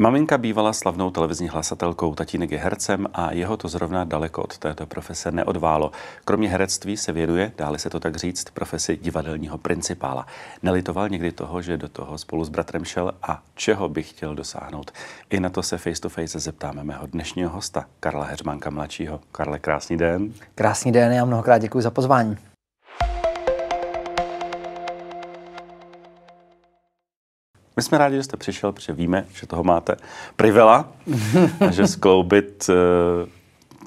Maminka bývala slavnou televizní hlasatelkou, tatínek je hercem a jeho to zrovna daleko od této profese neodválo. Kromě herectví se věnuje, dále se to tak říct, profesi divadelního principála. Nelitoval někdy toho, že do toho spolu s bratrem šel a čeho by chtěl dosáhnout. I na to se face to face zeptáme mého dnešního hosta, Karla Heřmanka mladšího. Karle, krásný den. Krásný den, já mnohokrát děkuji za pozvání. My jsme rádi, že jste přišel, protože víme, že toho máte privela, že skloubit uh,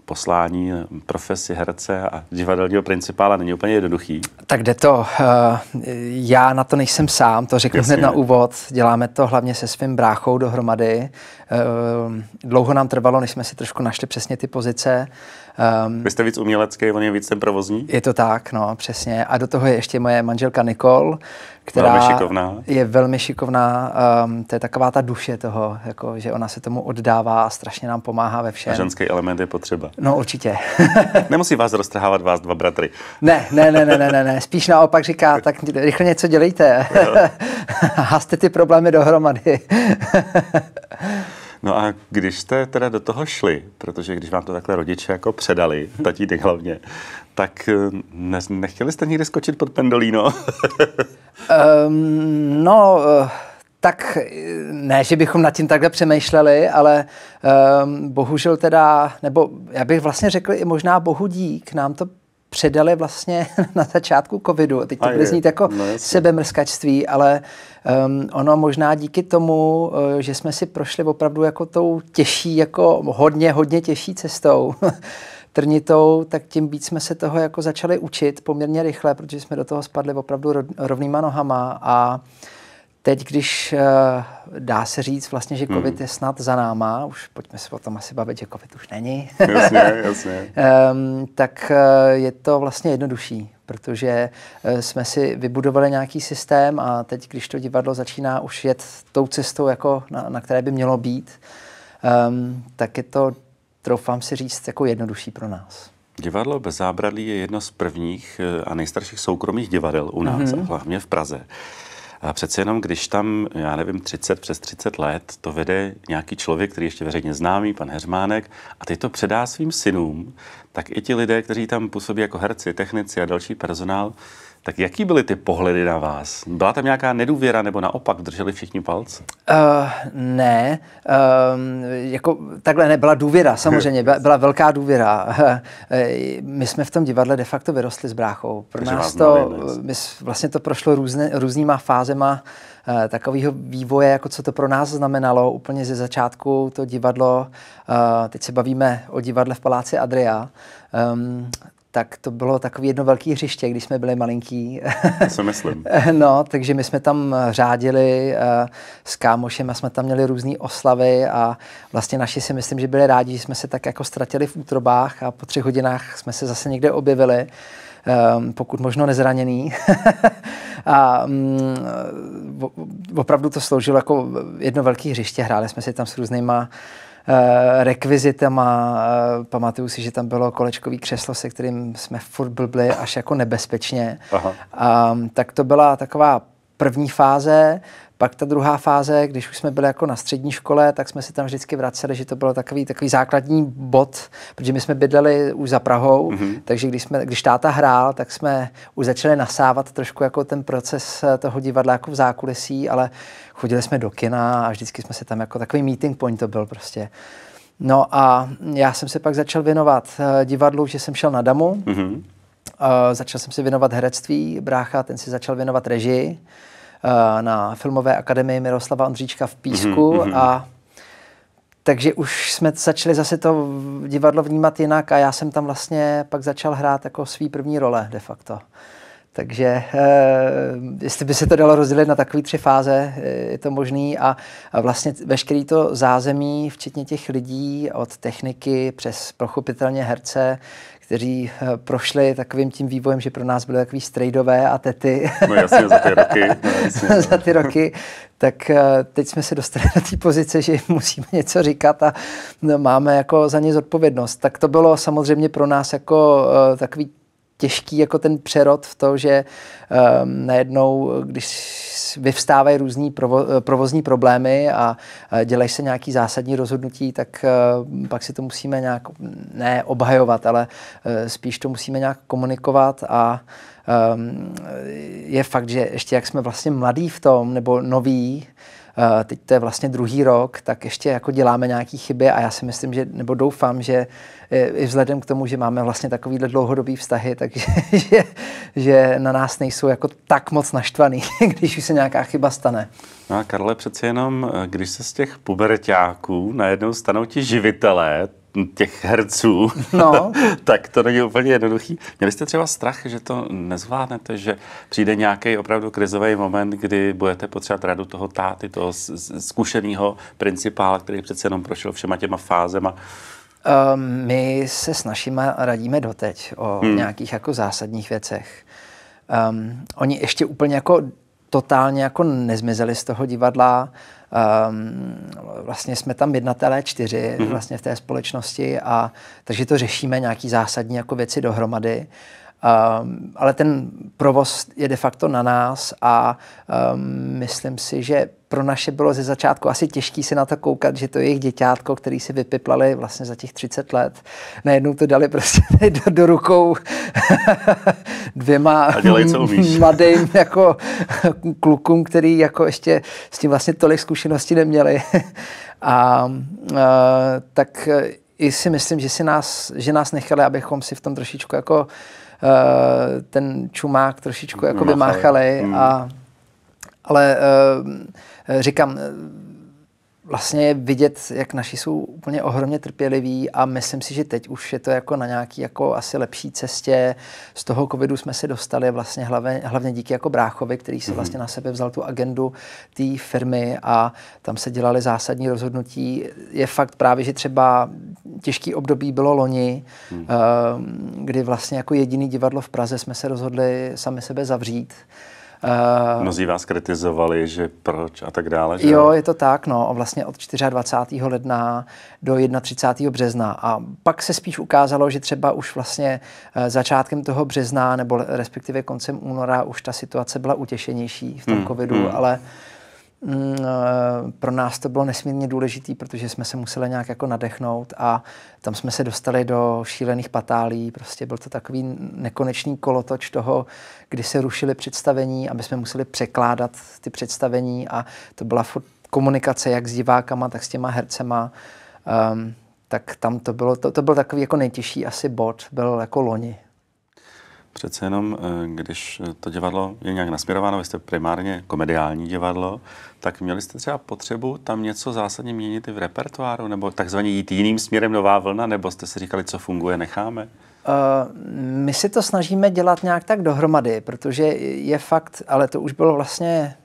poslání, eh, profesi herce a divadelního principála není úplně jednoduchý. Tak jde to. Eh, já na to nejsem sám, to řeknu hned na úvod. Děláme to hlavně se svým bráchou dohromady. Dlouho nám trvalo, než jsme si trošku našli přesně ty pozice Um, Vy jste víc umělecký, on je víc ten provozní? Je to tak, no, přesně. A do toho je ještě moje manželka Nikol, která velmi šikovná. je velmi šikovná. Um, to je taková ta duše toho, jako, že ona se tomu oddává a strašně nám pomáhá ve všem. A ženský element je potřeba. No určitě. Nemusí vás roztrhávat vás dva bratry. ne, ne, ne, ne, ne, ne, ne. Spíš naopak říká, tak rychle něco dělejte. Haste ty problémy dohromady. No a když jste teda do toho šli, protože když vám to takhle rodiče jako předali, tatínek hlavně, tak eh, ne, nechtěli jste někdy skočit pod pendolíno? um, no, eh, tak eh, ne, že bychom nad tím takhle přemýšleli, ale um, bohužel teda, nebo já bych vlastně řekl i možná bohu dík, nám to předali vlastně na začátku covidu. Teď to bude znít jako no, jestli. sebemrskačství, ale um, ono možná díky tomu, uh, že jsme si prošli opravdu jako tou těžší, jako hodně, hodně těžší cestou, trnitou, tak tím víc jsme se toho jako začali učit poměrně rychle, protože jsme do toho spadli opravdu rovnýma nohama a uh, Teď, když eh, dá se říct vlastně, že covid hmm. je snad za náma, už pojďme se o tom asi bavit, že covid už není. jasně, jasně. tak eh, je to vlastně jednodušší, protože eh, jsme si vybudovali nějaký systém a teď, když to divadlo začíná už jet tou cestou, jako na, na které by mělo být, um, tak je to, troufám si říct, jako jednodušší pro nás. Divadlo bez zábradlí je jedno z prvních a nejstarších soukromých divadel u nás, hmm. a hlavně v Praze. A přece jenom, když tam, já nevím, 30, přes 30 let to vede nějaký člověk, který ještě veřejně známý, pan Heřmánek, a teď to předá svým synům, tak i ti lidé, kteří tam působí jako herci, technici a další personál, tak jaký byly ty pohledy na vás? Byla tam nějaká nedůvěra nebo naopak drželi všichni palce? Uh, ne, uh, jako takhle nebyla důvěra, samozřejmě, byla, byla velká důvěra. Eh, my jsme v tom divadle de facto vyrostli s bráchou. Pro Takže nás to, my, vlastně to prošlo různé, různýma fázema eh, takového vývoje, jako co to pro nás znamenalo úplně ze začátku to divadlo. Teď se bavíme o divadle v Paláci Adria. Ehm, tak to bylo takové jedno velké hřiště, když jsme byli malinký. To se myslím. no, takže my jsme tam řádili uh, s kámošem a jsme tam měli různé oslavy a vlastně naši si myslím, že byli rádi, že jsme se tak jako ztratili v útrobách a po třech hodinách jsme se zase někde objevili. Um, pokud možno nezraněný. a um, opravdu to sloužilo jako jedno velké hřiště. Hráli jsme si tam s různýma Eh, rekvizitama. Eh, pamatuju si, že tam bylo kolečkový křeslo, se kterým jsme furt blbli až jako nebezpečně. Aha. Um, tak to byla taková první fáze. Pak ta druhá fáze, když už jsme byli jako na střední škole, tak jsme si tam vždycky vraceli, že to byl takový, takový základní bod, protože my jsme bydleli už za Prahou, mm-hmm. takže když, jsme, když táta hrál, tak jsme už začali nasávat trošku jako ten proces eh, toho divadla jako v zákulisí, ale chodili jsme do kina a vždycky jsme se tam jako takový meeting point to byl prostě. No a já jsem se pak začal věnovat eh, divadlu, že jsem šel na damu, mm-hmm. uh, začal jsem se věnovat herectví, brácha ten si začal věnovat režii, Eh, na Filmové akademii Miroslava Ondříčka v Písku mm-hmm. a takže už jsme začali zase to divadlo vnímat jinak a já jsem tam vlastně pak začal hrát jako svý první role de facto. Takže eh, jestli by se to dalo rozdělit na takové tři fáze, eh, je to možný a, a vlastně veškerý to zázemí, včetně těch lidí, od techniky přes prochopitelně herce, kteří eh, prošli takovým tím vývojem, že pro nás byly takový strejdové a tety. No jasně, za ty roky. No jasně, no. za ty roky. Tak eh, teď jsme se dostali do té pozice, že musíme něco říkat a no, máme jako za ně zodpovědnost. Tak to bylo samozřejmě pro nás jako eh, takový těžký jako ten přerod v to, že um, najednou, když vyvstávají různý provo, provozní problémy a dělají se nějaký zásadní rozhodnutí, tak uh, pak si to musíme nějak ne obhajovat, ale uh, spíš to musíme nějak komunikovat a um, je fakt, že ještě jak jsme vlastně mladí v tom, nebo noví, Eh, teď to je vlastně druhý rok, tak ještě jako děláme nějaké chyby a já si myslím, že, nebo doufám, že eh, i vzhledem k tomu, že máme vlastně takovýhle dlouhodobý vztahy, takže že, že na nás nejsou jako tak moc naštvaný, když už se nějaká chyba stane. No a Karle, přeci jenom, eh, když se z těch pubertáků najednou stanou ti živitelé, těch herců, no. tak to není úplně jednoduchý. Měli jste třeba strach, že to nezvládnete, že přijde nějaký opravdu krizový moment, kdy budete potřebovat radu toho táty, toho zkušeného principála, který přece jenom prošel všema těma fázema? Um, my se s našima radíme doteď o hmm. nějakých jako zásadních věcech. Um, oni ještě úplně jako totálně jako nezmizeli z toho divadla, um, vlastně jsme tam jednatelé čtyři mhm. vlastně v té společnosti a takže to řešíme nějaký zásadní jako věci dohromady Um, ale ten provoz je de facto na nás a um, myslím si, že pro naše bylo ze začátku asi těžký se na to koukat, že to je jejich děťátko, který si vypiplali vlastně za těch 30 let. Najednou to dali prostě do, do rukou dvěma mladým jako klukům, který jako ještě s tím vlastně tolik zkušeností neměli. a a e, tak i si myslím, že, si nás, že nás nechali, abychom si v tom trošičku jako uh, Eh, ten čumák trošičku jakoby máchali, máchali hmm. a ale eh, říkám, vlastně je vidět, jak naši jsou úplně ohromně trpěliví a myslím si, že teď už je to jako na nějaký jako asi lepší cestě. Z toho covidu jsme se dostali vlastně hlavně, hlavně díky jako Bráchovi, který si mhm. vlastně na sebe vzal tu agendu té firmy a tam se dělali zásadní rozhodnutí. Je fakt právě, že třeba těžký období bylo loni, mhm. ehm, kdy vlastně jako jediný divadlo v Praze jsme se rozhodli sami sebe zavřít. Uh, Mnozí vás kritizovali, že proč a tak dále. Že? Jo, je to tak, no, vlastně od 24. ledna do 31. března. A pak se spíš ukázalo, že třeba už vlastně eh, začátkem toho března nebo respektive koncem února už ta situace byla utěšenější v tom hmm, covidu, hmm. ale uh, Mm, eh, pro nás to bylo nesmírně důležité, protože jsme se museli nějak jako nadechnout a tam jsme se dostali do šílených patálí. Prostě byl to takový nekonečný kolotoč toho, kdy se rušili představení, aby jsme museli překládat ty představení a to byla furt komunikace jak s divákama, tak s těma hercema. Um, tak tam to bylo, to, to byl takový jako nejtěžší asi bod, byl jako loni. Přece jenom, eh, když to divadlo je nějak nasměrováno, vy jste primárně komediální divadlo, tak měli jste třeba potřebu tam něco zásadně měnit i v repertoáru, nebo takzvaně jít jiným směrem nová vlna, nebo jste si říkali, co funguje, necháme? Uh, my si to snažíme dělat nějak tak dohromady, protože je fakt, ale to už bylo vlastně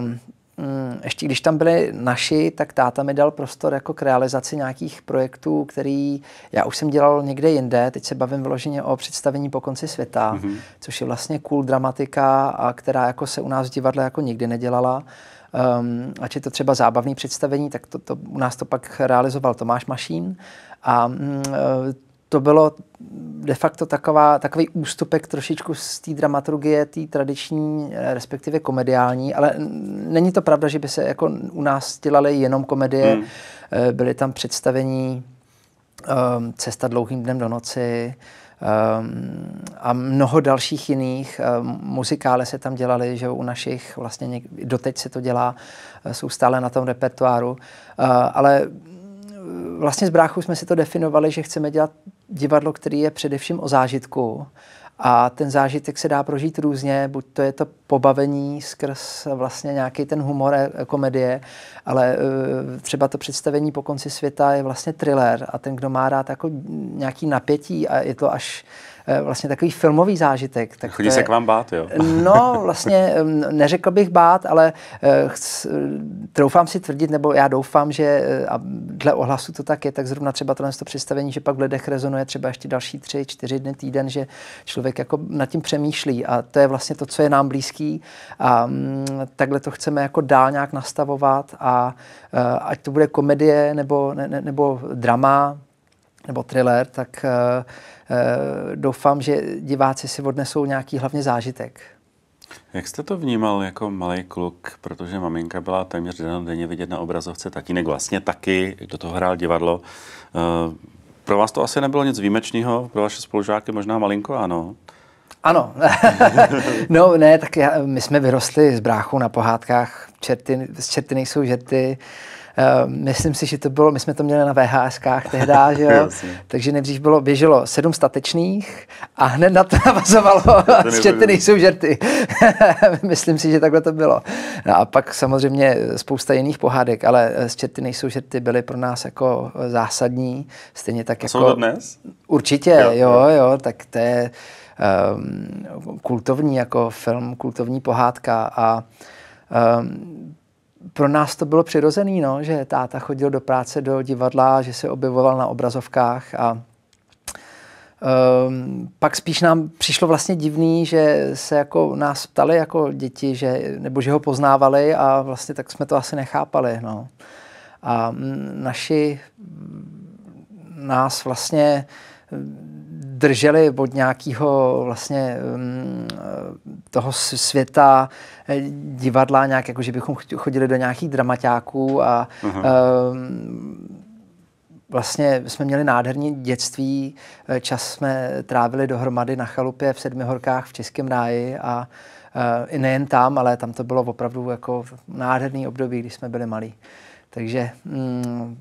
um, Mm, ještě když tam byli naši, tak táta mi dal prostor jako k realizaci nějakých projektů, který já už jsem dělal někde jinde. Teď se bavím vloženě o představení po konci světa, mm-hmm. což je vlastně cool dramatika, a která jako se u nás v divadle jako nikdy nedělala. Um, ať je to třeba zábavné představení, tak to, to, u nás to pak realizoval Tomáš Mašín. A mm, to bylo de facto taková, takový ústupek trošičku z té dramaturgie, té tradiční, eh, respektive komediální, ale není to pravda, že by se jako u nás dělaly jenom komedie, hmm. Eh, byly tam představení um, Cesta dlouhým dnem do noci, um, a mnoho dalších jiných. Um, eh, muzikále se tam dělaly, že u našich, vlastně něk, doteď se to dělá, jsou stále na tom repertoáru, uh, ale mm, vlastně s bráchou jsme si to definovali, že chceme dělat divadlo, který je především o zážitku a ten zážitek se dá prožít různě, buď to je to pobavení skrz vlastně nějaký ten humor e, komedie, ale e, třeba to představení po konci světa je vlastně thriller a ten, kdo má rád jako nějaký napětí a je to až Eh, vlastně takový filmový zážitek. Tak Chodí je, se k vám bát, jo? No, vlastně mm, neřekl bych bát, ale eh, eh, troufám si tvrdit, nebo já doufám, že a dle ohlasu to tak je, tak zrovna třeba tohle to představení, že pak v lidech rezonuje třeba ještě další tři, čtyři dny, týden, že člověk jako nad tím přemýšlí a to je vlastně to, co je nám blízký a mm, takhle to chceme jako dál nějak nastavovat a ať to bude komedie nebo, ne, nebo drama, nebo thriller, tak eh, eh, doufám, že diváci si odnesou nějaký hlavně zážitek. Jak jste to vnímal jako malý kluk, protože maminka byla téměř denně vidět na obrazovce, tatínek vlastně taky, do toho hrál divadlo. Eh, pro vás to asi nebylo nic výjimečného, pro vaše spolužáky možná malinko ano. Ano. no ne, tak já, my jsme vyrostli s bráchou na pohádkách. Čerty, z čerty nejsou žerty. Uh, Ehm, myslím si, že to bylo, my jsme to měli na VHSkách tehdy, že jo? takže nejdřív bylo, běželo sedm statečných a hned na to navazovalo, ty nejsou žerty. myslím si, že takhle to bylo. No a pak samozřejmě spousta jiných pohádek, ale z čety nejsou žerty byly pro nás jako zásadní, stejně tak jako... Jsou to dnes? Určitě, jo, jo, jo tak to je um, kultovní jako film, kultovní pohádka a um, pro nás to bylo přirozený, no, že táta chodil do práce, do divadla, že se objevoval na obrazovkách a Um, pak spíš nám přišlo vlastně divný, že se jako nás ptali jako děti, že, nebo že ho poznávali a vlastně tak jsme to asi nechápali. No. A naši nás vlastně drželi od nějakého vlastně mm, toho světa eh, divadla nějak, jako že bychom chodili do nějakých dramaťáků a uh-huh. vlastně jsme měli nádherné dětství, eh, čas jsme trávili dohromady na chalupě v sedmi horkách v Českém ráji a eh, i nejen tam, ale tam to bylo opravdu jako nádherný období, když jsme byli malí. Takže mm,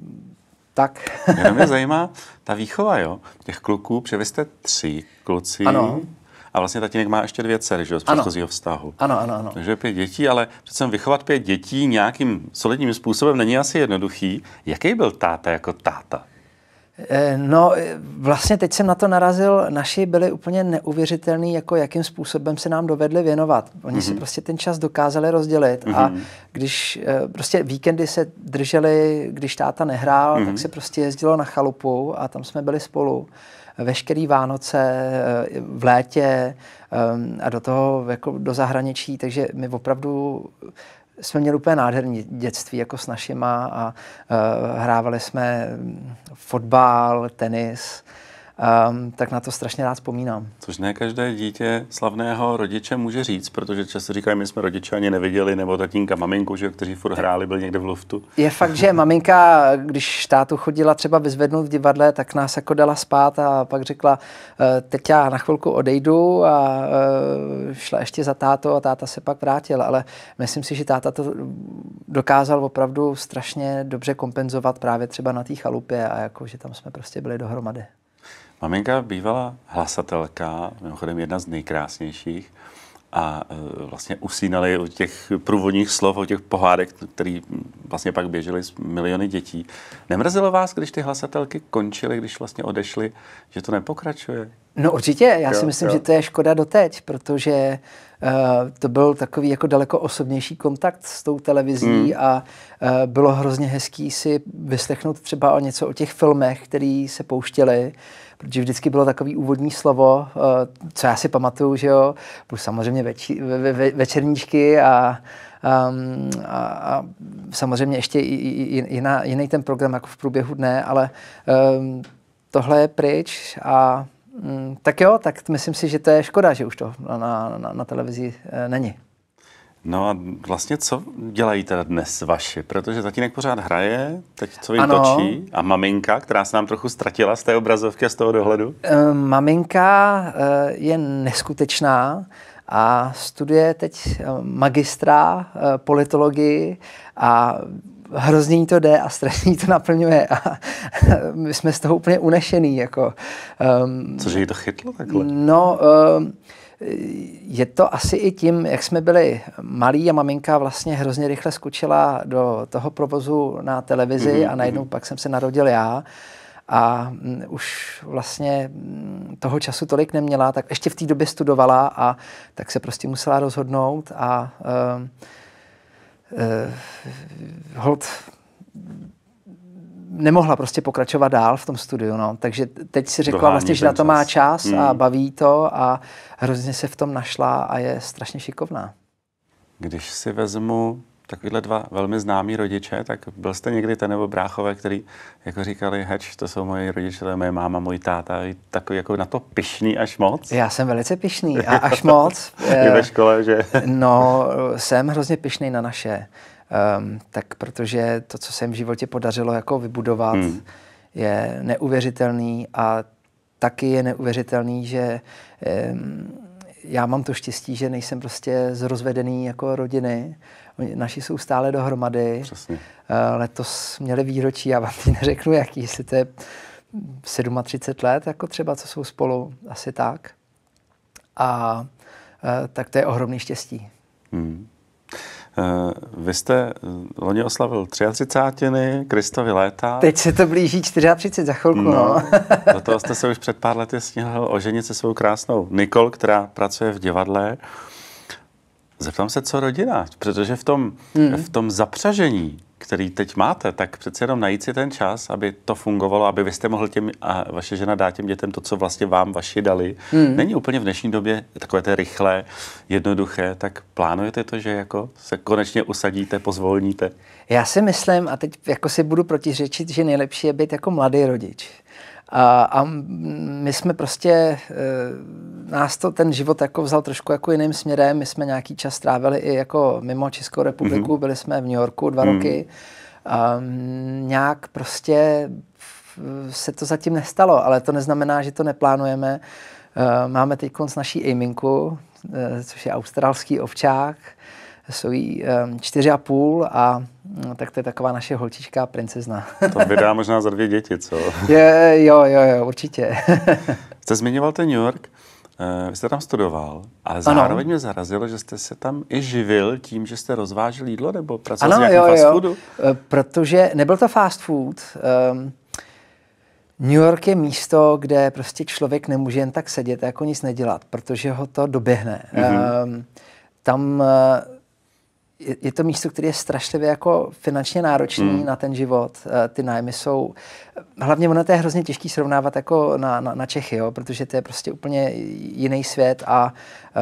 tak. Jenom mě zajímá ta výchova, jo? Těch kluků, protože vy jste tři kluci. Ano. A vlastně tatínek má ještě dvě dcery, že jo, z předchozího vztahu. Ano, ano, ano. Takže pět dětí, ale přece vychovat pět dětí nějakým solidním způsobem není asi jednoduchý. Jaký byl táta jako táta? Eh, no, eh, vlastně teď jsem na to narazil. Naši byli úplně neuvěřitelní, jako jakým způsobem se nám dovedli věnovat. Oni mm-hmm. si mhm. prostě ten čas dokázali rozdělit mm-hmm. a mhm. když eh, prostě víkendy se drželi, když táta nehrál, mm-hmm. tak mhm. se prostě jezdilo na chalupu a tam jsme byli spolu veškerý Vánoce v létě ehm, a do toho jako do zahraničí, takže my opravdu jsme měli úplně nádherné dětství jako s našima a uh, hrávali jsme mm, fotbal, tenis, um, tak na to strašně rád vzpomínám. Což ne každé dítě slavného rodiče může říct, protože často říkají, my jsme rodiče ani neviděli, nebo tatínka, maminku, že, kteří furt hráli, byli někde v luftu. Je fakt, že maminka, když tátu chodila třeba vyzvednout v divadle, tak nás jako dala spát a pak řekla, eh, teď já na chvilku odejdu a eh, šla ještě za táto a táta se pak vrátil, ale myslím si, že táta to dokázal opravdu strašně dobře kompenzovat právě třeba na té chalupě a jako, že tam jsme prostě byli dohromady. Maminka bývala hlasatelka, mimochodem jedna z nejkrásnějších, a e, vlastně usínali u těch průvodních slov, u těch pohádek, které vlastně pak běžely z miliony dětí. Nemrzelo vás, když ty hlasatelky končily, když vlastně odešly, že to nepokračuje? No určitě, já jo, si myslím, jo. že to je škoda doteď, protože Eh, to byl takový jako daleko osobnější kontakt s tou televizí mm. a eh, bylo hrozně hezký si vyslechnout třeba o něco o těch filmech, které se pouštěly, protože vždycky bylo takový úvodní slovo, eh, co já si pamatuju, že jo, plus samozřejmě večí, ve, ve, večerníčky a Um, a, a samozřejmě ještě jiný ten program jako v průběhu dne, ale um, tohle je pryč a Mm, tak jo, tak myslím si, že to je škoda, že už to na, na, na televizi e, není. No a vlastně co dělají teda dnes vaši? Protože tatínek pořád hraje, teď co jim ano. točí. A maminka, která se nám trochu ztratila z té obrazovky a z toho dohledu? E, maminka e, je neskutečná a studuje teď magistra politologii a hrozně to jde a strašně to naplňuje a my jsme z toho úplně unešený. Jako, um, Cože jí to chytlo takhle? No, um, je to asi i tím, jak jsme byli malí a maminka vlastně hrozně rychle skočila do toho provozu na televizi mm-hmm, a najednou mm-hmm. pak jsem se narodil já a mm, už vlastně mm, toho času tolik neměla, tak ještě v té době studovala a tak se prostě musela rozhodnout a uh, eh, hold nemohla prostě pokračovat dál v tom studiu, no. Takže teď si řekla Dohání vlastně, že na to má čas hmm. a baví to a hrozně se v tom našla a je strašně šikovná. Když si vezmu takovýhle dva velmi známí rodiče, tak byl jste někdy ten nebo bráchové, který jako říkali, heč, to jsou moji rodiče, to je moje máma, můj táta, takový jako na to pišný až moc? Já jsem velice pišný a až moc. I ve eh, škole, že? no, jsem hrozně pišný na naše. Um, tak protože to, co se v životě podařilo jako vybudovat, hmm. je neuvěřitelný a taky je neuvěřitelný, že um, já mám to štěstí, že nejsem prostě z rozvedený jako rodiny. Naši jsou stále dohromady. Přesně. Eh, letos měli výročí, já vám ti neřeknu jaký, jestli to je 37 let, jako třeba, co jsou spolu, asi tak. A eh, tak to je ohromný štěstí. Hmm. Eh, vy jste eh, loni oslavil 33. Kristovi léta. Teď se to blíží 34 za chvilku. No, no. do toho jste se už před pár lety sněhl oženit se svou krásnou Nikol, která pracuje v divadle. Zeptám se, co rodina, protože v tom, hmm. v tom zapřažení který teď máte, tak přece jenom najít si ten čas, aby to fungovalo, aby vy jste mohl těm a vaše žena dát těm dětem to, co vlastně vám vaši dali. Hmm. Není úplně v dnešní době takové té rychlé, jednoduché, tak plánujete to, že jako se konečně usadíte, pozvolníte? Já si myslím, a teď jako si budu protiřečit, že nejlepší je být jako mladý rodič. A, a my jsme prostě, e, nás to ten život jako vzal trošku jako jiným směrem. My jsme nějaký čas strávili i jako mimo Českou republiku, mm-hmm. byli jsme v New Yorku dva mm-hmm. roky. A, ehm, nějak prostě se to zatím nestalo, ale to neznamená, že to neplánujeme. E, máme teď konc naší aiminku, e, což je australský ovčák um, čtyři a půl a no, tak to je taková naše holčička princezna. to vydá možná za dvě děti, co? je, jo, jo, jo, určitě. jste zmiňoval ten New York, eh, vy jste tam studoval, ale zároveň ano. mě zarazilo, že jste se tam i živil tím, že jste rozvážel jídlo nebo pracoval ano, s jo, fast foodu. Jo, eh, protože nebyl to fast food, um, New York je místo, kde prostě člověk nemůže jen tak sedět jako nic nedělat, protože ho to doběhne. Mm-hmm. Um, tam uh, je, to místo, které je strašlivě jako finančně náročný hmm. na ten život. Eh, ty nájmy jsou, hlavně ono to je hrozně těžké srovnávat jako na, na, na Čechy, jo, protože to je prostě úplně jiný svět a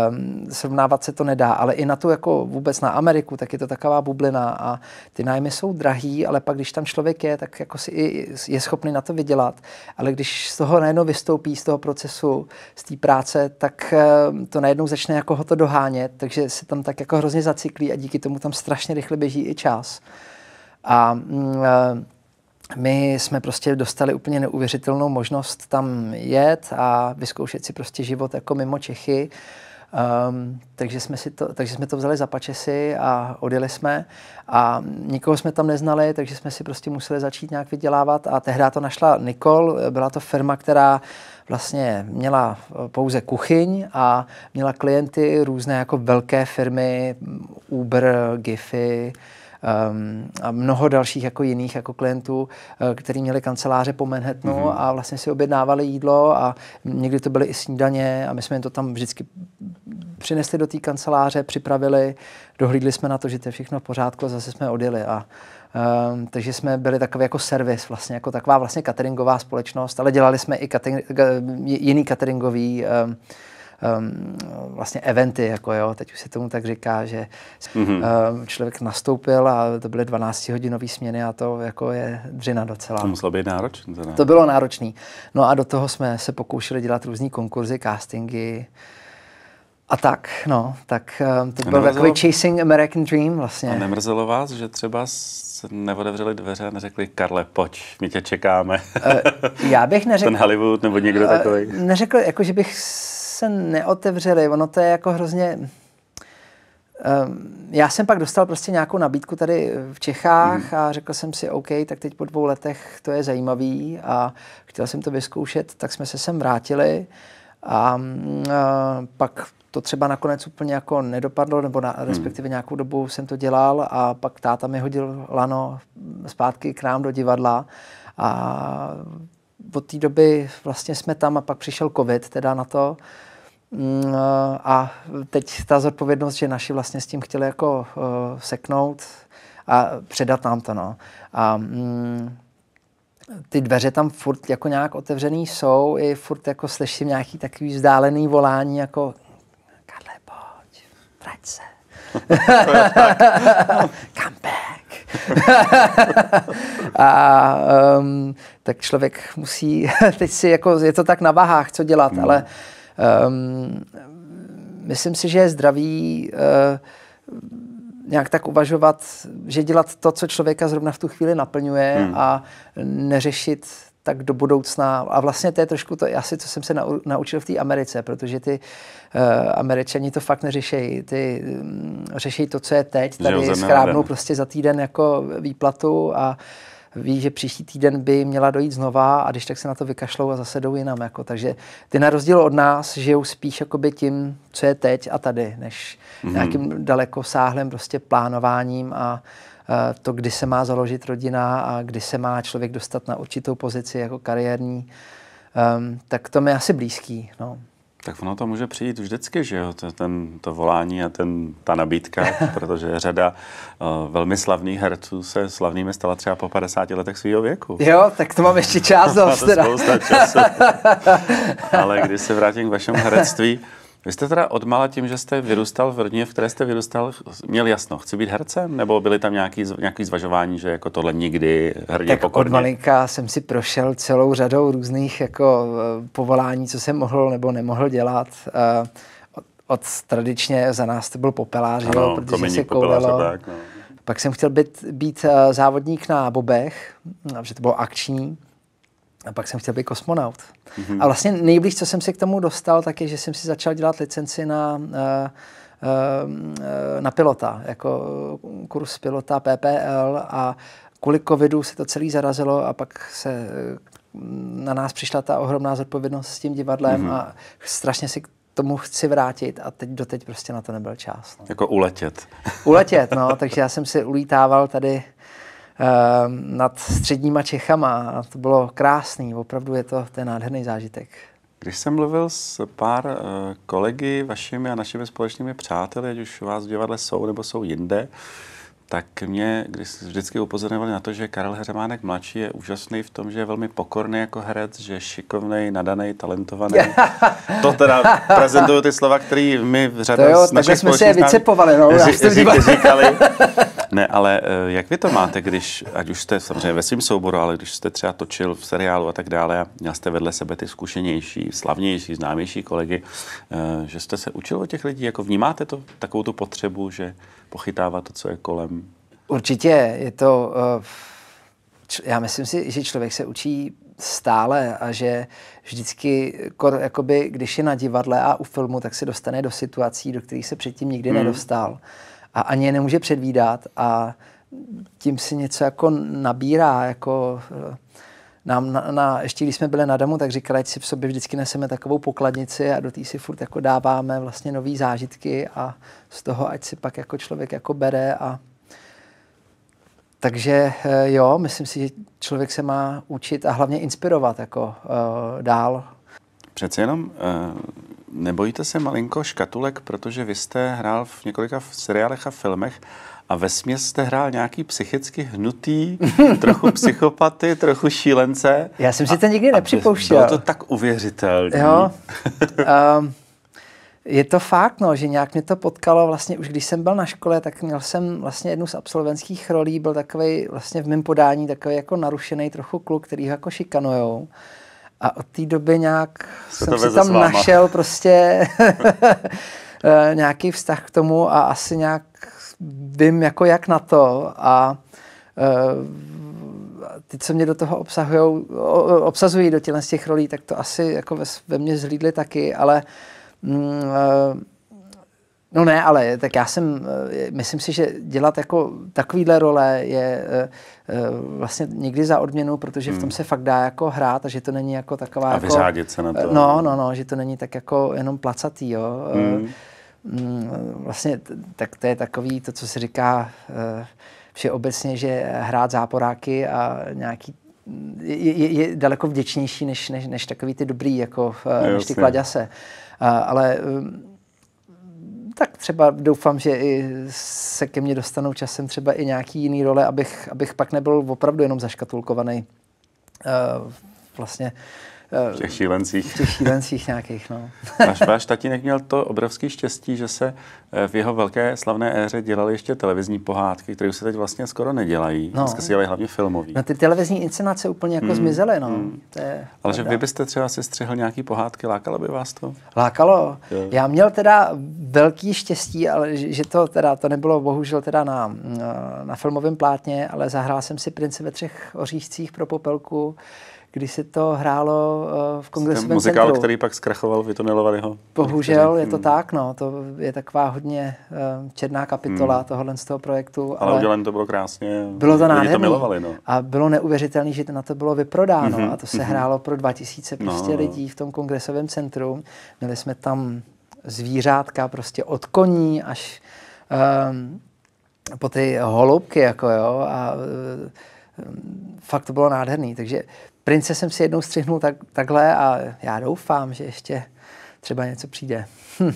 um, srovnávat se to nedá, ale i na tu jako vůbec na Ameriku, tak je to taková bublina a ty nájmy jsou drahý, ale pak když tam člověk je, tak jako si i, je schopný na to vydělat, ale když z toho najednou vystoupí, z toho procesu, z té práce, tak um, to najednou začne jako ho to dohánět, takže se tam tak jako hrozně zaciklí a díky tomu tam strašně rychle běží i čas. A mm, e, my jsme prostě dostali úplně neuvěřitelnou možnost tam jet a vyzkoušet si prostě život jako mimo Čechy. Um, takže, jsme si to, takže jsme to vzali za pačesy a odjeli jsme a nikoho jsme tam neznali, takže jsme si prostě museli začít nějak vydělávat a tehdy to našla Nikol, byla to firma, která uh, vlastně měla eh, pouze kuchyň a měla klienty různé jako velké firmy, Uber, Giphy, um, a mnoho dalších jako jiných jako klientů, eh, kteří měli kanceláře po Manhattanu mm-hmm. a vlastně si objednávali jídlo a někdy to byly i snídaně a my jsme jim to tam vždycky přinesli do té kanceláře, připravili, dohlídli jsme na to, že to je všechno v pořádku a zase jsme odjeli a Um, takže jsme byli takový jako servis, vlastně jako taková vlastně cateringová společnost, ale dělali jsme i catering, eh, jiný cateringový um, um, vlastně eventy, jako jo, teď už se tomu tak říká, že mm-hmm. um, člověk nastoupil a to byly 12-hodinové směny a to jako je dřina docela. To muselo být náročné. To bylo náročné. No a do toho jsme se pokoušeli dělat různé konkurzy, castingy, a tak, no, tak um, to byl takový Chasing American Dream vlastně. A nemrzelo vás, že třeba se neodevřeli dveře a neřekli, Karle, pojď, my tě čekáme. Uh, já bych neřekl... Ten Hollywood nebo někdo uh, eh, takový. Neřekl, jako, že bych se neotevřeli, ono to je jako hrozně... Um, já jsem pak dostal prostě nějakou nabídku tady v Čechách mm. a řekl jsem si, OK, tak teď po dvou letech to je zajímavý a chtěl jsem to vyzkoušet, tak jsme se sem vrátili a uh, pak to třeba nakonec úplně jako nedopadlo, nebo na, hmm. respektive nějakou dobu jsem to dělal a pak táta mi hodil lano zpátky k nám do divadla a od té doby vlastně jsme tam a pak přišel covid teda na to mm, a teď ta zodpovědnost, že naši vlastně s tím chtěli jako eh, seknout a předat nám to, no. A mm, ty dveře tam furt jako nějak otevřený jsou, i furt jako slyším nějaký takový vzdálený volání, jako vrať se. Come back. a um, tak člověk musí, teď si jako, je to tak na vahách, co dělat, no. ale um, myslím si, že je zdravý uh, nějak tak uvažovat, že dělat to, co člověka zrovna v tu chvíli naplňuje hmm. a neřešit tak do budoucna. A vlastně to je trošku to asi, co jsem se naučil v té Americe, protože ty uh, Američani to fakt neřešejí. Ty um, mm, řeší to, co je teď. Tady schrábnou prostě za týden jako výplatu a ví, že příští týden by měla dojít znova a když tak se na to vykašlou a zase jdou jinam. Jako. Takže ty na rozdíl od nás žijou spíš jakoby tím, co je teď a tady, než mm-hmm. nějakým daleko sáhlem prostě plánováním a Eh, to, kdy se má založit rodina a kdy se má člověk dostat na určitou pozici jako kariérní, um, tak to mi asi blízký. No. Tak ono to může přijít už vždycky, že jo, to, ten, to volání a ten, ta nabídka, protože řada uh, velmi slavných herců se slavnými stala třeba po 50 letech svého věku. Jo, tak to mám ještě čas dost. Ale když se vrátím k vašemu herectví, vy jste teda odmala tím, že jste vyrůstal v rodině, v které jste vyrůstal, měl jasno, chci být hercem? Nebo byly tam nějaké nějaký zvažování, že jako tohle nikdy hrdě tak pokorně? od malinka jsem si prošel celou řadou různých jako eh, povolání, co jsem mohl nebo nemohl dělat. Eh, od, od tradičně za nás to byl popelář, ano, jo, protože se koulelo. Tak, no. Pak jsem chtěl být, být eh, závodník na bobech, protože to bylo akční a pak jsem chtěl být kosmonaut. Mm-hmm. A vlastně nejblíž, co jsem se k tomu dostal, tak je, že jsem si začal dělat licenci na, eh, eh, na pilota, jako kurz pilota PPL a kvůli covidu se to celý zarazilo a pak se mm, na nás přišla ta ohromná zodpovědnost s tím divadlem mm-hmm. a strašně si k tomu chci vrátit a teď doteď prostě na to nebyl čas. No. Jako uletět. Uletět, no, takže já jsem si ulítával tady Eh, nad středníma Čechama a to bylo krásný, opravdu je to, ten nádherný zážitek. Když jsem mluvil s pár eh, kolegy, vašimi a našimi společnými přáteli, ať už u vás v divadle jsou nebo jsou jinde, uh, tak mě když vždycky upozorňovali na to, že Karel Heřemánek mladší je úžasný v tom, že je velmi pokorný jako herec, že je šikovný, nadaný, talentovaný. to teda prezentuju ty slova, které mi v řadě jo, z našich jsme se je vycepovali, no, já ří, ří, říkali. Ne, ale eh, jak vy to máte, když, ať už jste samozřejmě ve svém souboru, ale když jste třeba točil v seriálu a tak dále a měl jste vedle sebe ty zkušenější, slavnější, známější kolegy, eh, že jste se učil od těch lidí, jako vnímáte to, takovou tu potřebu, že pochytává to, co je kolem. Určitě je to, eh, já myslím si, že člověk se učí stále a že vždycky, jakoby, když je na divadle a u filmu, tak se dostane do situací, do kterých se předtím nikdy hmm. nedostal. A ani je nemůže předvídat a tím si něco jako nabírá, jako eh, nám na, na, ještě když jsme byli na Damu, tak říkali, ať si v sobě vždycky neseme takovou pokladnici a do té si furt jako dáváme vlastně nové zážitky a z toho, ať si pak jako člověk jako bere a takže eh, jo, myslím si, že člověk se má učit a hlavně inspirovat jako uh, dál. Přece jenom uh, nebojíte se malinko škatulek, protože vy jste hrál v několika seriálech a filmech a ve směs jste hrál nějaký psychicky hnutý, trochu psychopaty, trochu šílence. Já jsem si to nikdy nepřipouštěl. Bylo to tak uvěřitelné. Jo. um, je to fakt, no, že nějak mě to potkalo vlastně už když jsem byl na škole, tak měl jsem vlastně jednu z absolventských rolí, byl takový vlastně v mém podání takový jako narušený trochu kluk, který ho jako šikanujou. A od té doby nějak Co jsem si tam našel prostě eh, nějaký vztah k tomu a asi nějak vím jako jak na to a uh, eh, teď mě do toho obsahujou, obsazují do těchto z těch rolí, tak to asi jako ve, ve mně zhlídli taky, ale mm, uh, No ne, ale tak já jsem, eh, myslím si, že dělat jako takovýhle role je vlastně nikdy za odměnu, protože v tom hmm. se fakt dá jako hrát a že to není jako taková... A jako, vyřádit jako, se na to. No, no, no, že to není tak jako jenom placatý, jo. Mm. Mm, vlastně tak to je takový to, co se říká eh, všeobecně, že hrát záporáky a nějaký je, je, je daleko vděčnější než, než, než takový ty dobrý, jako eh, no, než ty kladěse. Ale mm, tak třeba doufám, že i se ke mně dostanou časem třeba i nějaký jiný role, abych, abych pak nebyl opravdu jenom zaškatulkovaný eh, vlastně Eh, v těch šílencích. V těch šílencích nějakých, no. Váš, váš tatínek měl to obrovské štěstí, že se eh, v jeho velké slavné éře dělaly ještě televizní pohádky, které už se teď vlastně skoro nedělají. No. Dneska se dělají hlavně filmový. No ty televizní inscenace úplně jako hmm. zmizely, no. Hmm. To je Ale pravda. že vy byste třeba si střihl nějaký pohádky, lákalo by vás to? Lákalo. Je. Já měl teda velký štěstí, ale že to teda, to nebylo bohužel teda na, na, na filmovém plátně, ale zahrál jsem si Prince ve třech oříšcích pro popelku když se to hrálo eh, v kongresovém Ten muzikál, centru. který pak zkrachoval ho. Bohužel který... je to hmm. tak, no. To je taková hodně eh, černá kapitola hmm. tohohle z toho projektu. Ale, ale udělané to bylo krásně. Bylo to nádherné. to milovali, no. A bylo neuvěřitelné, že na to bylo vyprodáno. Mm-hmm. A to se mm-hmm. hrálo pro 2000 no, prostě no, no. lidí v tom kongresovém centru. Měli jsme tam zvířátka prostě od koní až um, po ty holubky, jako jo. A um, fakt to bylo nádherný. Takže Prince jsem si jednou střihnul tak, takhle a já doufám, že ještě třeba něco přijde. Hm.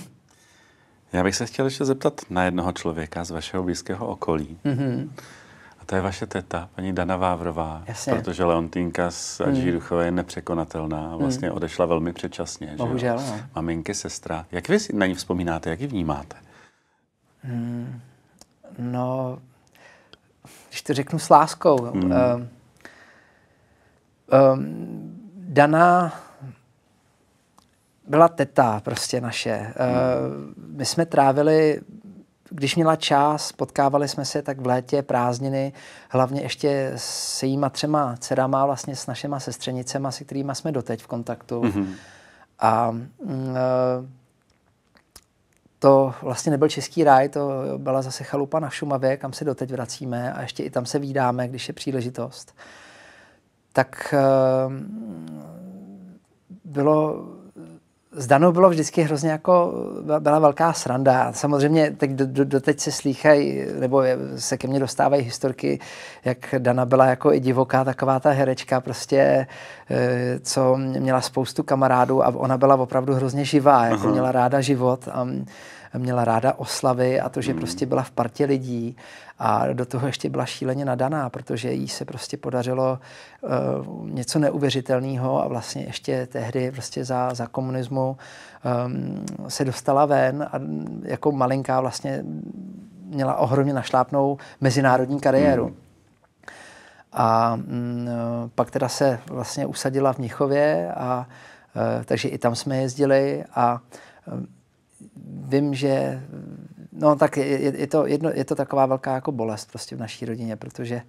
Já bych se chtěl ještě zeptat na jednoho člověka z vašeho blízkého okolí. Mm-hmm. A to je vaše teta, paní Dana Vávrová, Jasně. protože Leontýnka z Adžíruchové mhm. mm. je nepřekonatelná. Vlastně mm. odešla velmi předčasně. Bohužel. Že no. Maminky, sestra. Jak vy na ní vzpomínáte, jak ji vnímáte? Mm. No, když to řeknu s láskou. Mm. Uh, Ehm, Dana byla teta prostě naše. Ehm, hmm. My jsme trávili když měla čas, potkávali jsme se tak v létě, prázdniny, hlavně ještě s jejíma třema dcerama, vlastně s našima sestřenicema, se kterými jsme doteď v kontaktu. Mm-hmm. A uh, to vlastně nebyl český ráj, to byla zase chalupa na Šumavě, kam se doteď vracíme a ještě i tam se výdáme, když je příležitost. Uh, tak ehm, bylo s Danou bylo vždycky hrozně jako, byla velká sranda. Samozřejmě teď do, do, teď se slýchají, nebo se ke mně dostávají historky, jak Dana byla jako i divoká taková ta herečka prostě, eh, co měla spoustu kamarádů a ona byla opravdu hrozně živá, jako Aha. měla ráda život a měla ráda oslavy a to, že hmm. prostě byla v partě lidí a do toho ještě byla šíleně nadaná, protože jí se prostě podařilo uh, něco neuvěřitelného a vlastně ještě tehdy prostě za, za komunismu um, se dostala ven a jako malinká vlastně měla ohromně našlápnou mezinárodní kariéru. Mm. A mm, eh, pak teda se vlastně usadila v Mnichově a eh, takže i tam jsme jezdili a vím, že no tak je, je, to, jedno, je to taková velká jako bolest prostě v naší rodině, protože um,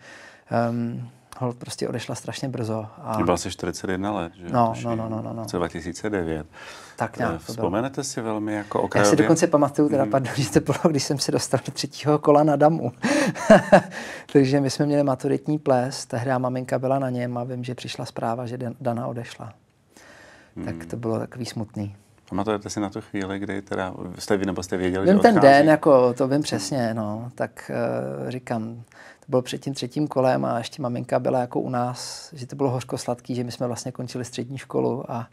ehm, hol prostě odešla strašně brzo. A... Byla se 41 let, že? No, no, no, no, no, no, no. 2009. Tak eh, nějak Vzpomenete bylo. si velmi jako okrajově? Já si dokonce pamatuju, teda, mm. pardon, že to bylo, když jsem se dostal do třetího kola na damu. Takže my jsme měli maturitní ples, tehdy maminka byla na něm a vím, že přišla zpráva, že Dana odešla. Mm. Tak hmm. to bylo takový smutný. Pamatujete si na tu chvíli, kdy teda jste vy nebo jste věděli, Vím že ten odchází? den, jako to vím přesně, no. Tak uh, říkám, to bylo před tím třetím kolem a ještě maminka byla jako u nás, že to bylo hořko sladký, že my jsme vlastně končili střední školu a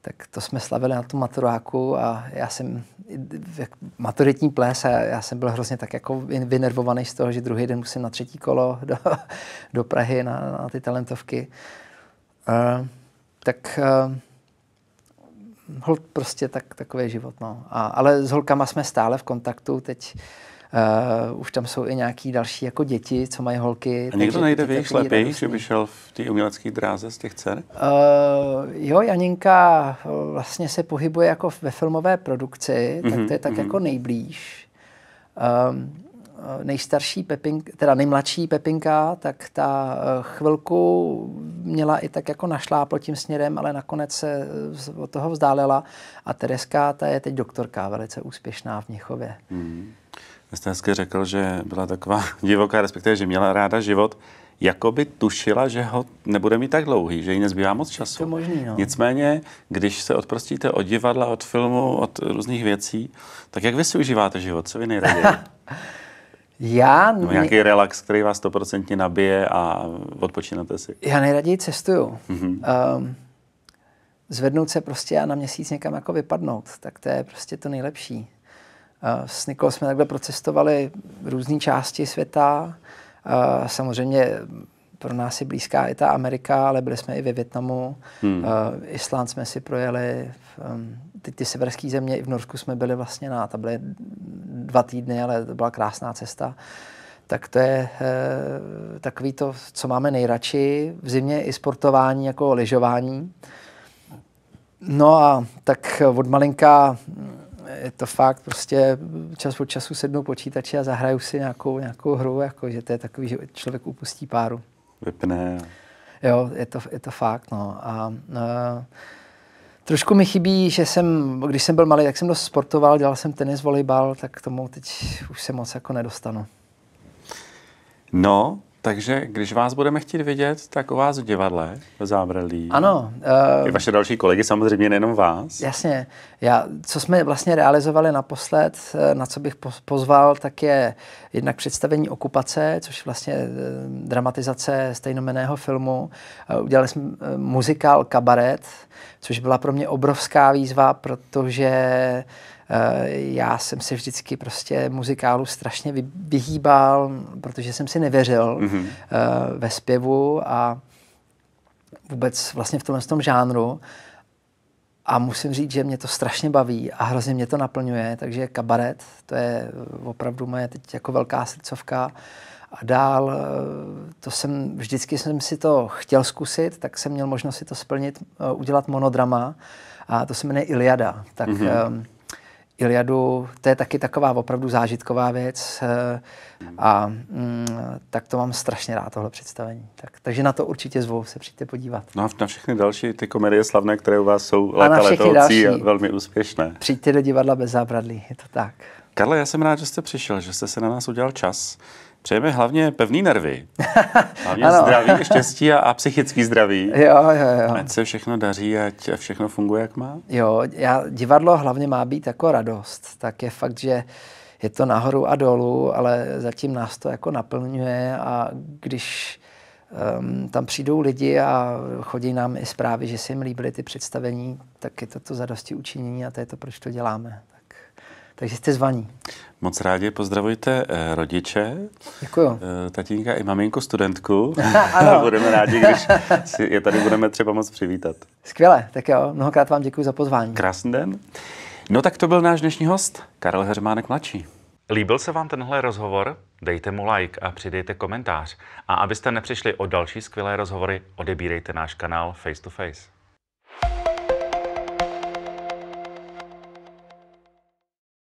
tak to jsme slavili na tu maturáku a já jsem jak maturitní ples a já jsem byl hrozně tak jako vynervovaný z toho, že druhý den musím na třetí kolo do, do Prahy na, na ty talentovky. Uh, tak uh, hold prostě tak, takový život. No. A, ale s holkama jsme stále v kontaktu, teď Uh, už tam jsou i nějaký další jako děti, co mají holky. A někdo najde v jejich že by no. šel v té umělecké dráze z těch dcer? Uh, jo, Janinka vlastně se pohybuje jako ve filmové produkci, mm-hmm, tak mhm, to je tak mm-hmm. jako nejblíž. Um, nejstarší pepink, teda nejmladší Pepinka, tak ta eh, chvilku měla i tak jako našlápl tím směrem, ale nakonec se od toho vzdálela. A Tereska, ta je teď doktorka, velice úspěšná v Měchově. Mm. Vy jste hezky řekl, že byla taková divoká, respektive, že měla ráda život jakoby tušila, že ho nebude mít tak dlouhý, že jí nezbývá moc času. To možný, no. Nicméně, když se odprostíte od divadla, od filmu, od různých věcí, tak jak vy si užíváte život? Co vy nejraději? Já... No, nějaký relax, který vás stoprocentně nabije a odpočinete si. Já nejraději cestuju. Mm-hmm. Um, zvednout se prostě a na měsíc někam jako vypadnout, tak to je prostě to nejlepší. Uh, s Nikolou jsme takhle procestovali různé části světa. Uh, samozřejmě pro nás je blízká i ta Amerika, ale byli jsme i ve Větnamu, hmm. uh, Island jsme si projeli, um, ty, ty severské země, i v Norsku jsme byli vlastně na, to byly dva týdny, ale to byla krásná cesta. Tak to je uh, takový to, co máme nejradši, v zimě i sportování jako lyžování. No a tak od malinka mm, je to fakt prostě čas od času sednu počítače a zahraju si nějakou, nějakou hru, jako, že to je takový, že člověk upustí páru vypne. Jo, je to, je to fakt, no. A, a, trošku mi chybí, že jsem, když jsem byl malý, tak jsem dost sportoval, dělal jsem tenis, volejbal, tak k tomu teď už se moc jako nedostanu. No, takže když vás budeme chtít vidět, tak o vás v divadle v Zábradlí. Ano. Uh, I vaše eh, další kolegy, samozřejmě nejenom vás. Jasně. Já, co jsme vlastně realizovali naposled, eh, na co bych pozval, tak je jednak představení Okupace, což vlastně eh, dramatizace stejnomeného filmu. Udělali jsme muzikál Kabaret, což byla pro mě obrovská výzva, protože Eh, já jsem se vždycky prostě muzikálu strašně vyhýbal, protože jsem si nevěřil mm-hmm. ve zpěvu a vůbec vlastně v tomhle tom žánru. A musím říct, že mě to strašně baví a hrozně mě to naplňuje, takže kabaret, to je eh, opravdu moje teď jako velká srdcovka. A dál, to jsem, vždycky jsem si to chtěl zkusit, tak jsem měl možnost si to splnit, udělat monodrama. A to se jmenuje Iliada. Tak mm-hmm Iliadu, to je taky taková opravdu zážitková věc eh, a mm, tak to mám strašně rád, tohle představení. Tak, takže na to určitě zvu, se přijďte podívat. No a na všechny další ty komedie slavné, které u vás jsou léta letoucí a velmi úspěšné. Přijďte do divadla bez zábradlí, je to tak. Karle, já jsem rád, že jste přišel, že jste se na nás udělal čas. Přejeme hlavně pevný nervy. Hlavně ano. zdraví, štěstí a, a psychický zdraví. Jo, jo, jo. Ať se všechno daří, ať všechno funguje, jak má. Jo, já, divadlo hlavně má být jako radost. Tak je fakt, že je to nahoru a dolů, ale zatím nás to jako naplňuje a když um, tam přijdou lidi a chodí nám i zprávy, že si jim líbily ty představení, tak je to to zadosti učinění a to je to, proč to děláme takže jste zvaní. Moc rádi pozdravujte eh, rodiče, Děkuju. Eh, tatínka i maminku, studentku. ano. budeme rádi, když je tady budeme třeba moc přivítat. Skvěle, tak jo, mnohokrát vám děkuji za pozvání. Krásný den. No tak to byl náš dnešní host, Karel Hermánek mladší. Líbil se vám tenhle rozhovor? Dejte mu like a přidejte komentář. A abyste nepřišli o další skvělé rozhovory, odebírejte náš kanál Face to Face.